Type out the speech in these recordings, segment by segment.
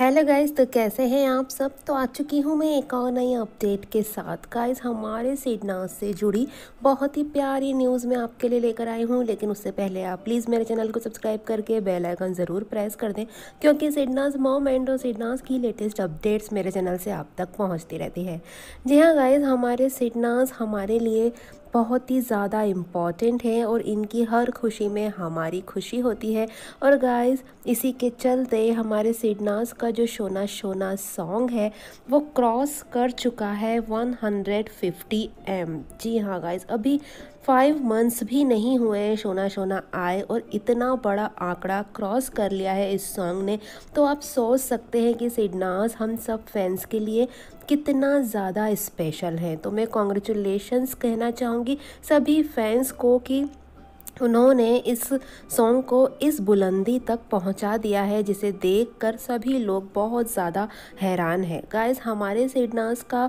hello guys तो कैसे हैं आप सब तो आ चुकी हूँ मैं एक और नई अपडेट के साथ गाइस हमारे सीडनाज से जुड़ी बहुत ही प्यारी न्यूज़ मैं आपके लिए लेकर आई हूँ लेकिन उससे पहले आप प्लीज़ मेरे चैनल को सब्सक्राइब करके बेल आइकन ज़रूर प्रेस कर दें क्योंकि सीडनाज मॉम एंड सीडनाज की लेटेस्ट अपडेट्स मेरे चैनल से आप तक पहुँचती रहती है जी हाँ गाइज़ हमारे सिडनाज हमारे लिए बहुत ही ज़्यादा इम्पॉर्टेंट है और इनकी हर खुशी में हमारी खुशी होती है और गाइस इसी के चलते हमारे सिडनास का जो शोना शोना सॉन्ग है वो क्रॉस कर चुका है 150 हंड्रेड एम जी हाँ गाइस अभी फाइव मंथ्स भी नहीं हुए हैं सोना शोना आए और इतना बड़ा आंकड़ा क्रॉस कर लिया है इस सॉन्ग ने तो आप सोच सकते हैं कि सिडनास हम सब फैंस के लिए कितना ज़्यादा स्पेशल है तो मैं कॉन्ग्रेचुलेशंस कहना चाहूँगी चाहूँगी सभी फैंस को कि उन्होंने इस सॉन्ग को इस बुलंदी तक पहुंचा दिया है जिसे देखकर सभी लोग बहुत ज़्यादा हैरान है गाइस हमारे सिडनास का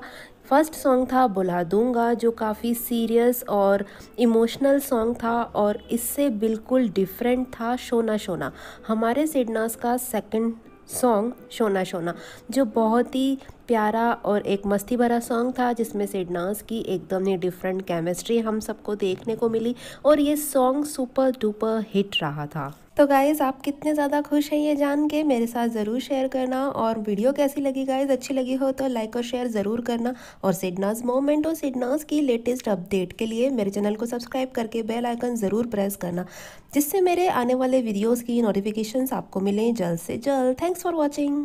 फर्स्ट सॉन्ग था बुला दूंगा जो काफ़ी सीरियस और इमोशनल सॉन्ग था और इससे बिल्कुल डिफरेंट था शोना शोना हमारे सिडनास का सेकंड सॉन्ग शोना शोना जो बहुत ही प्यारा और एक मस्ती भरा सॉन्ग था जिसमें से डांस की एकदम ही डिफरेंट केमिस्ट्री हम सबको देखने को मिली और ये सॉन्ग सुपर डुपर हिट रहा था तो गाइज़ आप कितने ज़्यादा खुश हैं ये जान के मेरे साथ ज़रूर शेयर करना और वीडियो कैसी लगी गाइज़ अच्छी लगी हो तो लाइक और शेयर ज़रूर करना और सिडनास मोमेंट और सिडनास की लेटेस्ट अपडेट के लिए मेरे चैनल को सब्सक्राइब करके बेल आइकन ज़रूर प्रेस करना जिससे मेरे आने वाले वीडियोज़ की नोटिफिकेशन आपको मिलें जल्द से जल्द थैंक्स फॉर वॉचिंग